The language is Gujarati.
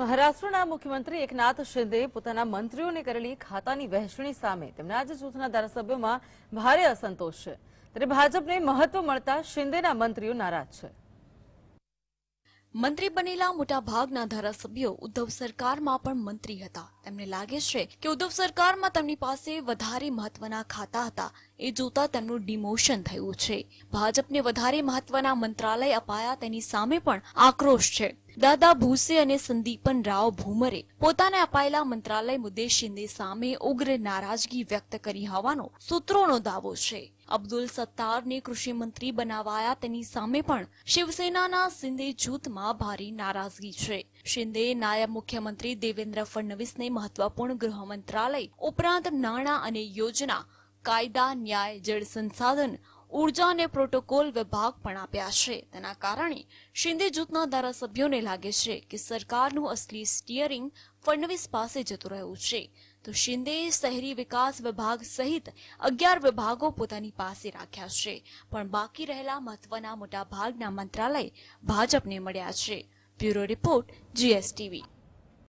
મહારાષ્ટ્રના મુખ્યમંત્રી એકનાથ શિંદે પોતાના મંત્રીઓને કરેલી ખાતાની વહેંચણી સામે તેમના આજે જૂથના ધારાસભ્યોમાં ભારે અસંતોષ છે ત્યારે ભાજપને મહત્વ મળતા શિંદેના મંત્રીઓ નારાજ છે મંત્રી બનેલા મોટાભાગના ધારાસભ્યો ઉદ્ધવ સરકારમાં પણ મંત્રી હતા એમને લાગે છે કે ઉદ્ધવ સરકારમાં તેમની પાસે વધારે મહત્વના ખાતા હતા એ જોતા તેમનું ડિમોશન થયું છે ભાજપને વધારે મહત્વના મંત્રાલય અપાયા તેની સામે પણ આક્રોશ છે દાદા ભૂસે અને સંદીપન રાવ ભૂમરે પોતાને અપાયેલા મંત્રાલય મુદ્દે શિંદે સામે ઉગ્ર નારાજગી વ્યક્ત કરી હોવાનો સૂત્રોનો દાવો છે અબ્દુલ સત્તારને કૃષિ મંત્રી બનાવાયા તેની સામે પણ શિવસેનાના શિંદે જૂથમાં ભારે નારાજગી છે શિંદે નાયબ મુખ્યમંત્રી દેવેન્દ્ર ફડણવીસને મહત્વપૂર્ણ ગૃહ મંત્રાલય ઉપરાંત નાણાં અને યોજના કાયદા ન્યાય જળ સંસાધન ઉર્જા અને પ્રોટોકોલ વિભાગ પણ આપ્યા છે તેના કારણે શિંદે જૂથના ધારાસભ્યોને લાગે છે કે સરકારનું અસલી સ્ટીયરિંગ ફડણવીસ પાસે જતું રહ્યું છે તો શિંદે શહેરી વિકાસ વિભાગ સહિત અગિયાર વિભાગો પોતાની પાસે રાખ્યા છે પણ બાકી રહેલા મહત્વના મોટા ભાગના મંત્રાલય ભાજપને મળ્યા છે બ્યુરો રિપોર્ટ જીએસટીવી